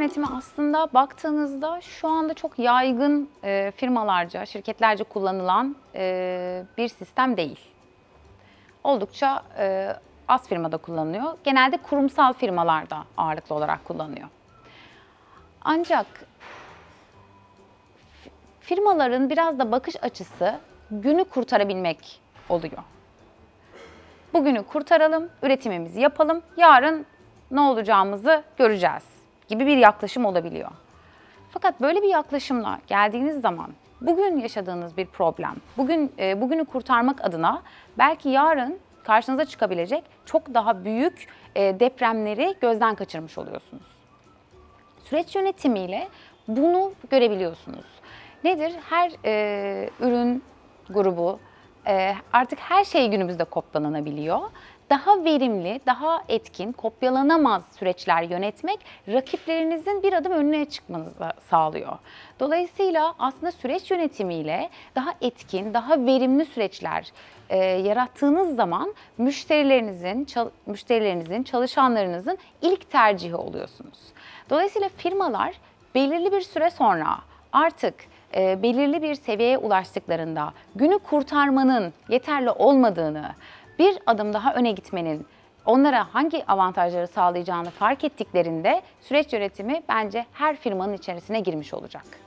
yönetimi aslında baktığınızda şu anda çok yaygın e, firmalarca, şirketlerce kullanılan e, bir sistem değil. Oldukça e, az firmada kullanılıyor. Genelde kurumsal firmalarda ağırlıklı olarak kullanılıyor. Ancak firmaların biraz da bakış açısı günü kurtarabilmek oluyor. Bugünü kurtaralım, üretimimizi yapalım, yarın ne olacağımızı göreceğiz gibi bir yaklaşım olabiliyor. Fakat böyle bir yaklaşımla geldiğiniz zaman bugün yaşadığınız bir problem, bugün e, bugünü kurtarmak adına belki yarın karşınıza çıkabilecek çok daha büyük e, depremleri gözden kaçırmış oluyorsunuz. Süreç yönetimiyle bunu görebiliyorsunuz. Nedir? Her e, ürün grubu, e, artık her şey günümüzde koplanabiliyor daha verimli, daha etkin, kopyalanamaz süreçler yönetmek rakiplerinizin bir adım önüne çıkmanızı sağlıyor. Dolayısıyla aslında süreç yönetimiyle daha etkin, daha verimli süreçler e, yarattığınız zaman müşterilerinizin, çal, müşterilerinizin, çalışanlarınızın ilk tercihi oluyorsunuz. Dolayısıyla firmalar belirli bir süre sonra artık e, belirli bir seviyeye ulaştıklarında günü kurtarmanın yeterli olmadığını, bir adım daha öne gitmenin onlara hangi avantajları sağlayacağını fark ettiklerinde süreç yönetimi bence her firmanın içerisine girmiş olacak.